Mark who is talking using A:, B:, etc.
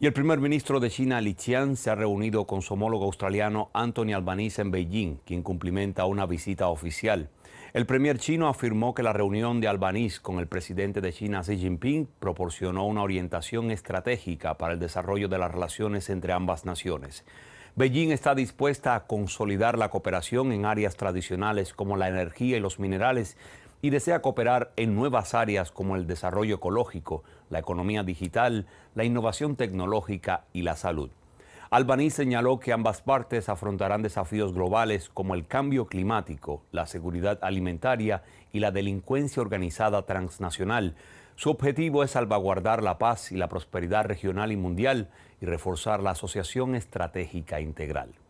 A: Y el primer ministro de China, Li Qian, se ha reunido con su homólogo australiano Anthony Albanese en Beijing, quien cumplimenta una visita oficial. El premier chino afirmó que la reunión de Albanese con el presidente de China Xi Jinping proporcionó una orientación estratégica para el desarrollo de las relaciones entre ambas naciones. Beijing está dispuesta a consolidar la cooperación en áreas tradicionales como la energía y los minerales, y desea cooperar en nuevas áreas como el desarrollo ecológico, la economía digital, la innovación tecnológica y la salud. Albaní señaló que ambas partes afrontarán desafíos globales como el cambio climático, la seguridad alimentaria y la delincuencia organizada transnacional. Su objetivo es salvaguardar la paz y la prosperidad regional y mundial y reforzar la asociación estratégica integral.